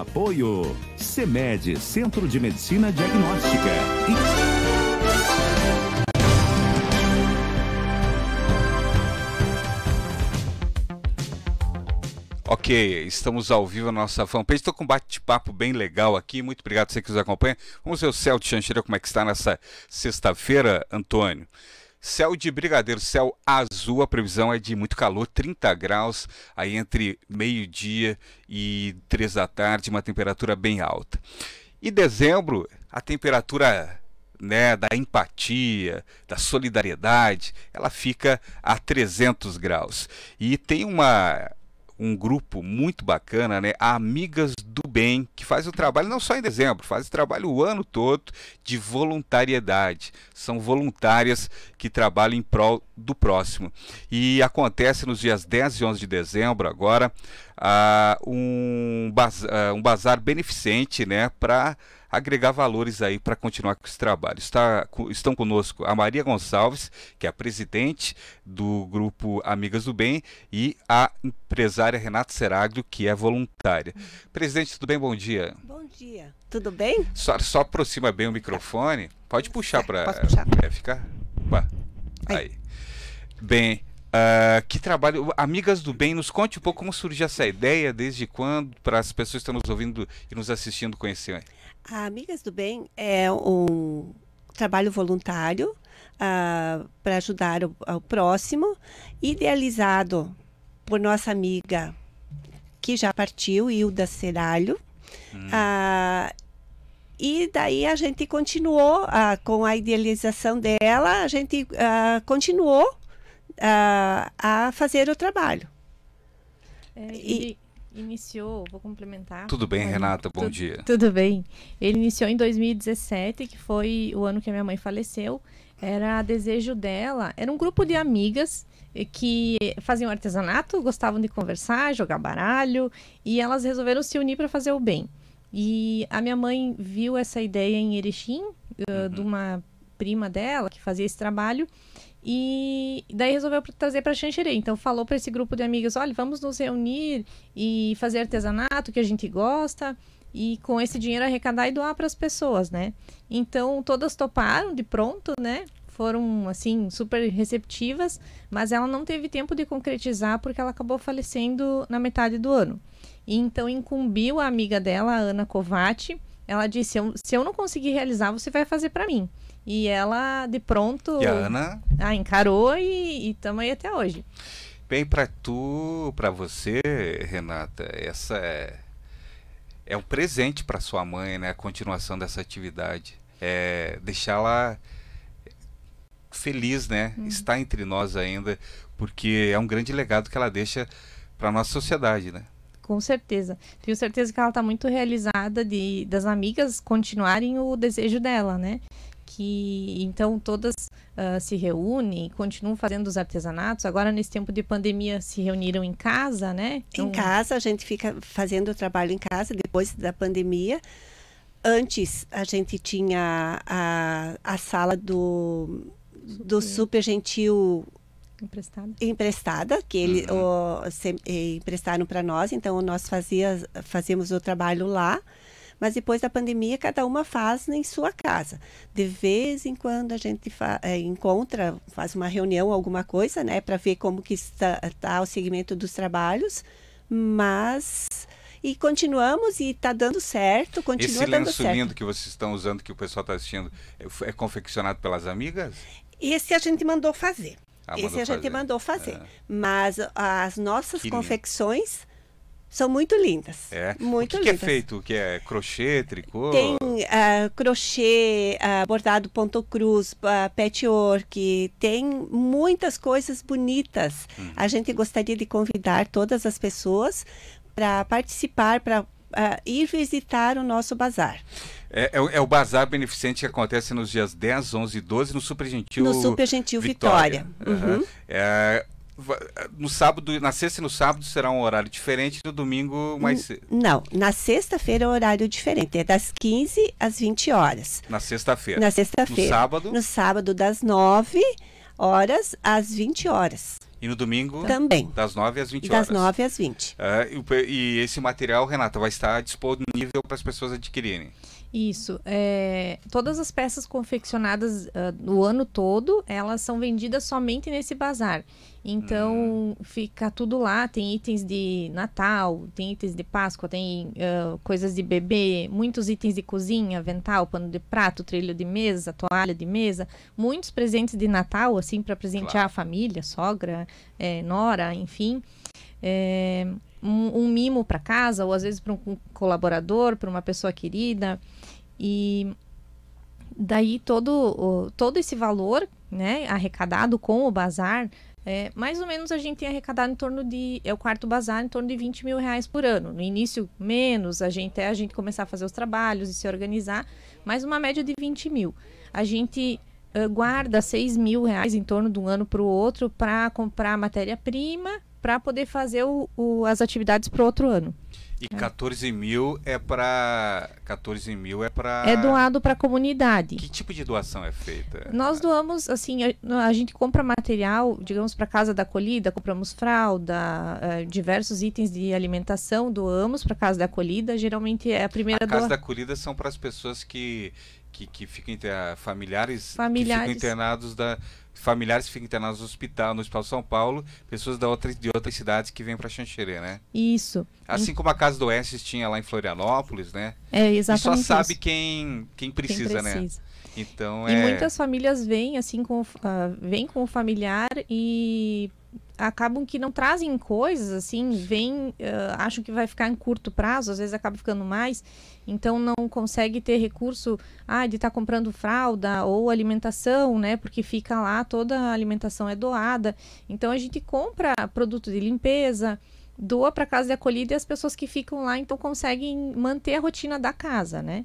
Apoio CEMED, Centro de Medicina Diagnóstica. Ok, estamos ao vivo na nossa fanpage. Estou com um bate-papo bem legal aqui. Muito obrigado a você que nos acompanha. Vamos ver o céu de Xanxira, como é que está nessa sexta-feira, Antônio. Céu de Brigadeiro, céu azul, a previsão é de muito calor, 30 graus, aí entre meio-dia e 3 da tarde, uma temperatura bem alta. E dezembro, a temperatura né, da empatia, da solidariedade, ela fica a 300 graus. E tem uma um grupo muito bacana, né? Amigas do Bem, que faz o trabalho não só em dezembro, faz o trabalho o ano todo de voluntariedade. São voluntárias que trabalham em prol do próximo. E acontece nos dias 10 e 11 de dezembro, agora, uh, um, bazar, uh, um bazar beneficente, né? Para agregar valores aí para continuar com esse trabalho. Está, estão conosco a Maria Gonçalves, que é a presidente do grupo Amigas do Bem, e a empresária Renata Seraglio, que é voluntária. Presidente, tudo bem? Bom dia. Bom dia. Tudo bem? Só, só aproxima bem o microfone. Pode puxar para é, ficar. Aí. Bem, Uh, que trabalho. Amigas do Bem, nos conte um pouco como surgiu essa ideia, desde quando, para as pessoas que estão nos ouvindo e nos assistindo conhecer. A Amigas do Bem é um trabalho voluntário uh, para ajudar o, o, próximo, idealizado por nossa amiga que já partiu, Hilda Seralho. Hum. Uh, e daí a gente continuou com a idealização dela, a gente continuou a, a fazer o trabalho. É, e, iniciou, vou complementar. Tudo bem, Renata, bom tu, dia. Tudo bem. Ele iniciou em 2017, que foi o ano que a minha mãe faleceu. Era desejo dela, era um grupo de amigas eh, que faziam artesanato, gostavam de conversar, jogar baralho, e elas resolveram se unir para fazer o bem. E a minha mãe viu essa ideia em Erechim, eh, uhum. de uma prima dela, que fazia esse trabalho. E daí resolveu trazer para Xanxerê. Então falou para esse grupo de amigas: olha, vamos nos reunir e fazer artesanato que a gente gosta e com esse dinheiro arrecadar e doar para as pessoas, né? Então todas toparam de pronto, né? Foram assim super receptivas, mas ela não teve tempo de concretizar porque ela acabou falecendo na metade do ano. E, então incumbiu a amiga dela, a Ana Covatti, ela disse: se eu não conseguir realizar, você vai fazer para mim. E ela, de pronto. E a Ana? Ah, encarou e estamos aí até hoje. Bem, para tu, para você, Renata, essa é, é um presente para sua mãe, né? A continuação dessa atividade. É deixá-la feliz, né? Uhum. Está entre nós ainda, porque é um grande legado que ela deixa para nossa sociedade, né? com certeza. Tenho certeza que ela está muito realizada de das amigas continuarem o desejo dela, né? que então todas uh, se reúnem, continuam fazendo os artesanatos. Agora nesse tempo de pandemia se reuniram em casa, né? Então... Em casa a gente fica fazendo o trabalho em casa depois da pandemia. Antes a gente tinha a, a sala do do super gentil Emprestada. Emprestada, que eles uhum. Eh, emprestaram para nós, então nós fazia, fazíamos o trabalho lá mas depois da pandemia cada uma faz em sua casa. De vez em quando a gente fa eh, encontra, faz uma reunião, alguma coisa, né, para ver como que está, está, o segmento dos trabalhos, mas e continuamos e está dando certo, continua Esse dando certo. Esse lenço lindo que vocês estão usando, que o pessoal está assistindo, é, é confeccionado pelas amigas? Esse a gente mandou fazer. Esse a gente fazer. mandou fazer. É. Mas as nossas que confecções lindo. são muito lindas. É. Muito o que, lindas. que é feito? Que é crochê, tricô? Tem uh, crochê, uh, bordado ponto cruz, uh, patchwork, tem muitas coisas bonitas. Uhum. A gente gostaria de convidar todas as pessoas para participar, para uh, ir visitar o nosso bazar. É, é, é, o bazar beneficente que acontece nos dias 10, 11 e 12 no Super Gentil No Super Gentil Vitória. Vitória. Uhum. Uhum. É, no sábado, na sexta e no sábado será um horário diferente, no domingo mais cedo. Não, na sexta-feira é horário diferente, é das 15 às 20 horas. Na sexta-feira. Na sexta-feira. No sábado? No sábado das 9 horas às 20 horas. E no domingo? Também. Das 9 às 20 horas. Das 9 às 20. Uh, ah, e, e esse material, Renata, vai estar disponível para as pessoas adquirirem? Isso. É, todas as peças confeccionadas uh, ah, no ano todo, elas são vendidas somente nesse bazar. Então, hum. fica tudo lá. Tem itens de Natal, tem itens de Páscoa, tem uh, coisas de bebê, muitos itens de cozinha, vental, pano de prato, trilho de mesa, toalha de mesa. Muitos presentes de Natal, assim, para presentear claro. a família, sogra, é, nora, enfim. É, um, um mimo para casa, ou às vezes para um colaborador, para uma pessoa querida. E daí todo, todo esse valor né, arrecadado com o bazar, é, mais ou menos a gente tem arrecadado em torno de. É o quarto bazar, em torno de 20 mil reais por ano. No início, menos, a gente até a gente começar a fazer os trabalhos e se organizar, mas uma média de 20 mil. A gente uh, guarda 6 mil reais em torno de um ano para o outro para comprar matéria-prima para poder fazer o, o, as atividades para o outro ano. E 14 é. mil é para 14 mil é para é doado para a comunidade. Que tipo de doação é feita? Nós doamos assim a, a gente compra material, digamos para casa da acolhida, compramos fralda, eh, diversos itens de alimentação, doamos para casa da acolhida. Geralmente é a primeira. A casa doa... da acolhida são para as pessoas que que, que ficam inter... familiares, ah, familiares. Que ficam internados da familiares que ficam internados no hospital no Hospital São Paulo, pessoas da outra, de outras cidades que vêm para Xanxerê, né? Isso. Assim como a Casa do Oeste tinha lá em Florianópolis, né? É, exatamente. E só sabe quem, quem precisa, quem né? precisa. né? Então, e é... muitas famílias vêm assim com uh, vêm com o familiar e acabam que não trazem coisas assim, vem, uh, acham que vai ficar em curto prazo, às vezes acaba ficando mais, então não consegue ter recurso ah, de estar tá comprando fralda ou alimentação, né? Porque fica lá, toda a alimentação é doada. Então a gente compra produto de limpeza, doa para casa de acolhida e as pessoas que ficam lá então conseguem manter a rotina da casa, né?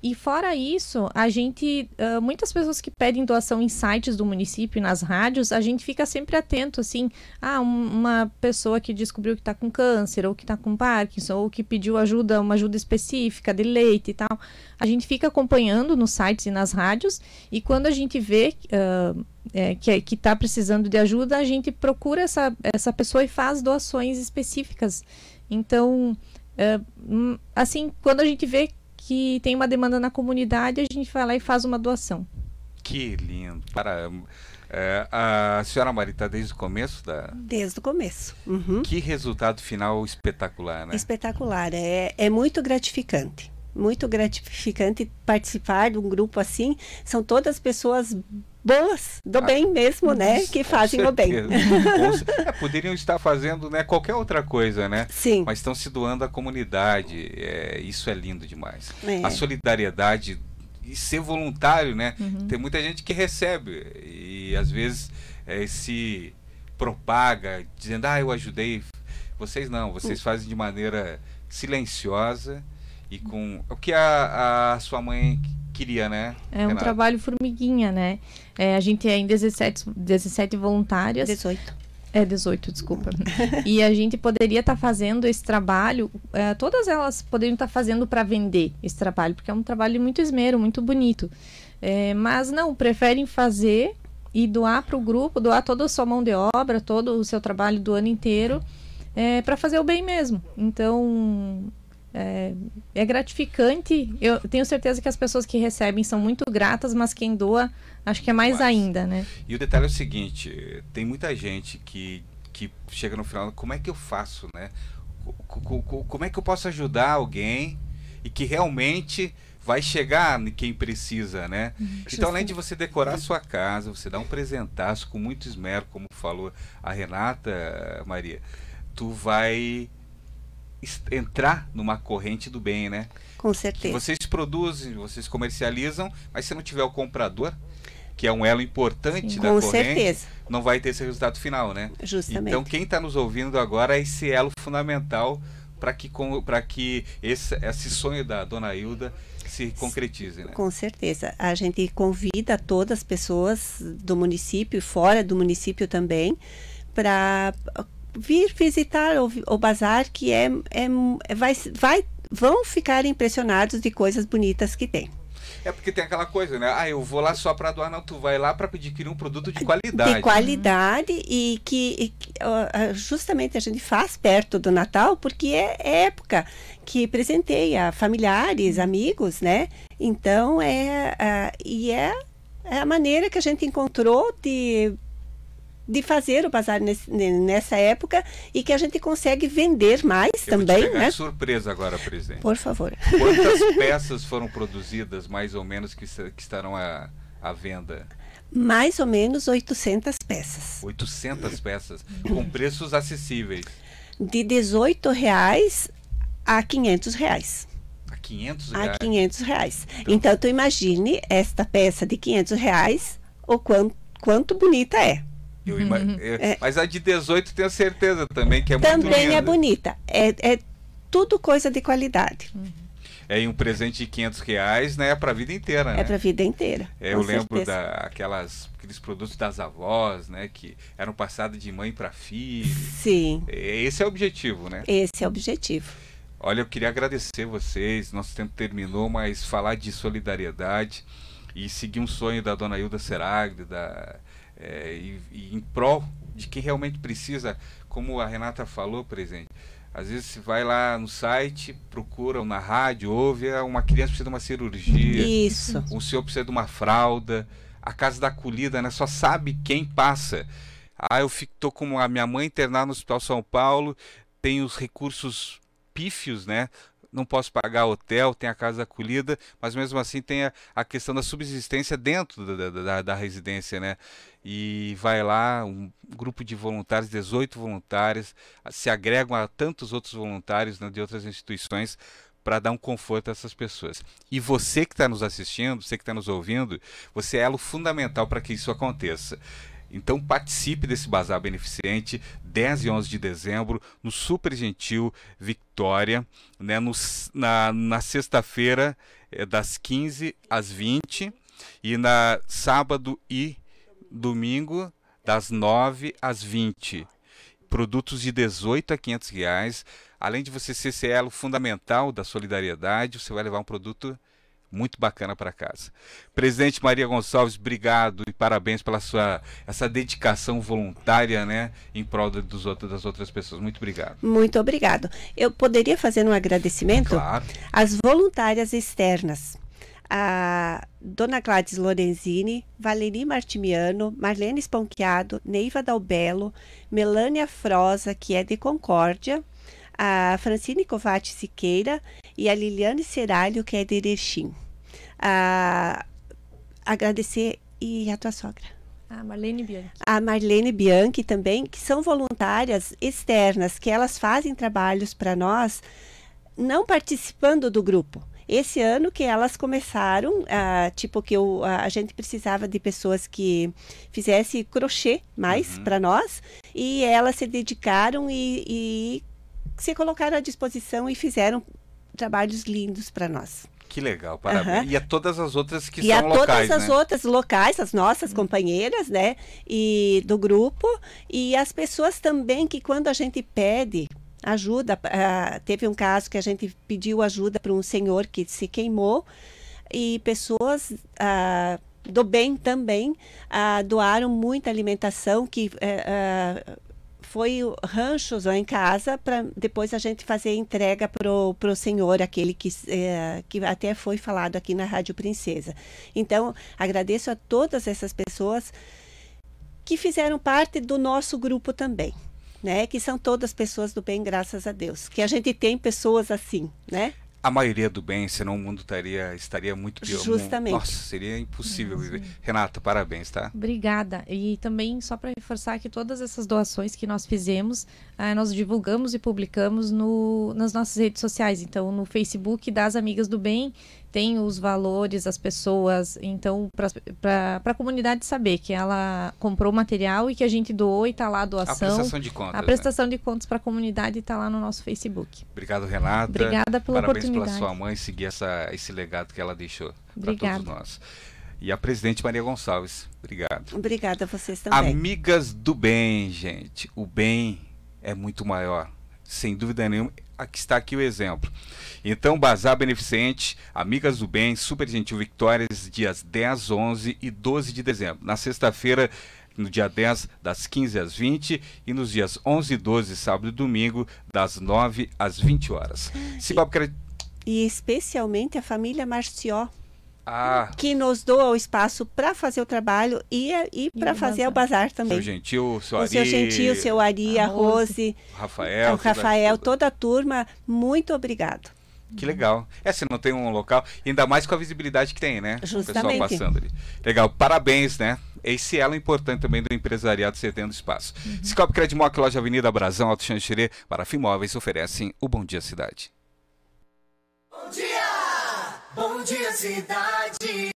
E fora isso, a gente, uh, muitas pessoas que pedem doação em sites do município, nas rádios, a gente fica sempre atento, assim, ah, um, uma pessoa que descobriu que está com câncer, ou que está com Parkinson, ou que pediu ajuda, uma ajuda específica de leite e tal. A gente fica acompanhando nos sites e nas rádios, e quando a gente vê uh, é, que é, está precisando de ajuda, a gente procura essa, essa pessoa e faz doações específicas. Então, uh, assim, quando a gente vê que tem uma demanda na comunidade, a gente vai lá e faz uma doação. Que lindo. Para, é, a senhora Marita tá desde o começo da. Desde o começo. Uhum. Que resultado final espetacular, né? Espetacular. É, é muito gratificante muito gratificante participar de um grupo assim. São todas pessoas boas, do ah, bem mesmo, né? Que fazem o bem. é, poderiam estar fazendo né, qualquer outra coisa, né? Sim. Mas estão se doando à comunidade. É, isso é lindo demais. É. A solidariedade e ser voluntário, né? Uhum. Tem muita gente que recebe e às vezes é, se propaga dizendo, ah, eu ajudei. Vocês não, vocês uhum. fazem de maneira silenciosa e com é o que a, a sua mãe queria, né? É um trabalho formiguinha, né? É, a gente é 17, 17 voluntárias. 18. É, 18, desculpa. e a gente poderia estar tá fazendo esse trabalho, é, todas elas poderiam estar tá fazendo para vender esse trabalho, porque é um trabalho muito esmero, muito bonito. É, mas não, preferem fazer e doar para o grupo, doar toda a sua mão de obra, todo o seu trabalho do ano inteiro, é, para fazer o bem mesmo. Então, é, é, gratificante. Eu tenho certeza que as pessoas que recebem são muito gratas, mas quem doa, acho que é mais mas, ainda, né? E o detalhe é o seguinte: tem muita gente que, que chega no final, como é que eu faço, né? Como é que eu posso ajudar alguém e que realmente vai chegar quem precisa, né? Uhum. Então, além de você decorar a sua casa, você dar um presentaço com muito esmero, como falou a Renata, Maria, tu vai entrar numa corrente do bem, né? Com certeza. Que vocês produzem, vocês comercializam, mas se não tiver o comprador, que é um elo importante Sim, da corrente, certeza. não vai ter esse resultado final, né? Justamente. Então quem está nos ouvindo agora é esse elo fundamental para que, para que esse, esse sonho da dona Hilda se concretize. Né? Com certeza. A gente convida todas as pessoas do município e fora do município também para vir visitar o, o bazar, que é, é, é vai, vai, vão ficar impressionados de coisas bonitas que tem. É porque tem aquela coisa, né? Ah, eu vou lá só para doar, não. Tu vai lá para adquirir um produto de qualidade. De qualidade e que, e ah, justamente a gente faz perto do Natal, porque é época que presentei a familiares, amigos, né? Então é ah, e é, é a maneira que a gente encontrou de de fazer o bazar nesse, nessa época e que a gente consegue vender mais Eu também. Vou te né? surpresa agora, presidente. Por favor. Quantas peças foram produzidas, mais ou menos, que, que estarão à, à venda? Mais ou menos 800 peças. 800 peças, com preços acessíveis. De 18 reais a 500 reais. A 500 reais? A 500 reais. Então, então tu imagine esta peça de 500 reais, o quanto, quanto bonita é. Eu, é, é, mas a de 18 tenho certeza também que é também muito Também é bonita. É, é tudo coisa de qualidade. Uhum é um presente de 500 reais, né? Para a vida inteira. É né? É para a vida inteira. É, eu lembro daquelas aqueles produtos das avós, né? Que eram passados de mãe para filho. Sim. É, esse é o objetivo, né? Esse é o objetivo. Olha, eu queria agradecer vocês. Nosso tempo terminou, mas falar de solidariedade e seguir um sonho da dona Hilda Seragli, da é, e, e, em prol de quem realmente precisa, como a Renata falou, presente. Às vezes você vai lá no site, procura na rádio, ouve, é, uma criança precisa de uma cirurgia, Isso. um senhor precisa de uma fralda, a casa da acolhida, né? Só sabe quem passa. Ah, eu fico, tô com a minha mãe internada no Hospital São Paulo, tem os recursos pífios, né? não posso pagar hotel, tem a casa acolhida, mas mesmo assim tem a, a questão da subsistência dentro da, da, da, residência, né? E vai lá um grupo de voluntários, 18 voluntários, se agregam a tantos outros voluntários né, de outras instituições para dar um conforto a essas pessoas. E você que está nos assistindo, você que está nos ouvindo, você é elo fundamental para que isso aconteça. Então participe desse bazar beneficente 10 e 11 de dezembro no Super Gentil Vitória, né, no, na, na sexta-feira é, das 15 às 20 e na sábado e domingo das 9 às 20. Produtos de 18 a 500 reais. Além de você ser elo fundamental da solidariedade, você vai levar um produto muito bacana para casa. Presidente Maria Gonçalves, obrigado e parabéns pela sua essa dedicação voluntária, né, em prol dos outros, das outras pessoas. Muito obrigado. Muito obrigado. Eu poderia fazer um agradecimento claro. às voluntárias externas. A Dona Gladys Lorenzini, Valeri Martimiano, Marlene Esponquiado, Neiva Dalbelo, Melânia Frosa, que é de Concórdia, a Francine Covati Siqueira e a Liliane Seralho, que é de Erechim. agradecer e a tua sogra. A Marlene Bianchi. A Marlene Bianchi também, que são voluntárias externas, que elas fazem trabalhos para nós, não participando do grupo. Esse ano que elas começaram, ah, tipo, que eu, a gente precisava de pessoas que fizessem crochê mais uhum. para nós, e elas se dedicaram e, e se colocaram à disposição e fizeram trabalhos lindos para nós. Que legal, parabéns. Uhum. E a todas as outras que e são locais, E a todas as né? outras locais, as nossas uhum. companheiras, né? E do grupo. E as pessoas também que quando a gente pede ajuda, uh, teve um caso que a gente pediu ajuda para um senhor que se queimou e pessoas uh, do bem também uh, doaram muita alimentação que eh, foi ranchos lá em casa para depois a gente fazer entrega pro pro senhor aquele que é, que até foi falado aqui na rádio Princesa. Então agradeço a todas essas pessoas que fizeram parte do nosso grupo também. Né, que são todas pessoas do bem, graças a Deus. Que a gente tem pessoas assim, né? a maioria do bem, senão o mundo estaria, estaria muito pior. Justamente. Nossa, seria impossível viver. Renata, parabéns, tá? Obrigada. E também, só para reforçar que todas essas doações que nós fizemos, ah, nós divulgamos e publicamos no, nas nossas redes sociais. Então, no Facebook das Amigas do Bem tem os valores, as pessoas. Então, para a comunidade saber que ela comprou o material e que a gente doou e está lá a doação. A prestação de contas. A né? prestação né? de contas para a comunidade está lá no nosso Facebook. Obrigado, Renata. Obrigada pela Parabéns oportunidade. Parabéns pela sua mãe seguir essa, esse legado que ela deixou para todos nós e a presidente Maria Gonçalves. Obrigado. Obrigada a vocês também. Amigas do bem, gente. O bem é muito maior. Sem dúvida nenhuma aqui está aqui o exemplo. Então, Bazar Beneficente, Amigas do Bem, Super Gentil Victórias, dias 10, 11 e 12 de dezembro. Na sexta-feira, no dia 10, das 15 às 20 e nos dias 11 e 12, sábado e domingo, das 9 às 20 horas. Se e, e especialmente a família Marció, ah. que nos doa o espaço para fazer o trabalho e, eh, e para fazer o bazar também. Seu Gentil, seu o Ari, seu Gentil, seu Ari, a, Rose, Rafael, o Rafael, toda a turma, muito obrigado. Que legal. É, se não tem um local, ainda mais com a visibilidade que tem, né? Justamente. O pessoal passando ali. Legal, parabéns, né? Esse elo o é importante também do empresariado cedendo espaço. Uhum. Cicobi Credimoc, Loja Avenida Brasão, Alto Xanxerê, para Móveis oferecem o Bom Dia Cidade. Bom dia! Bom dia, cidade.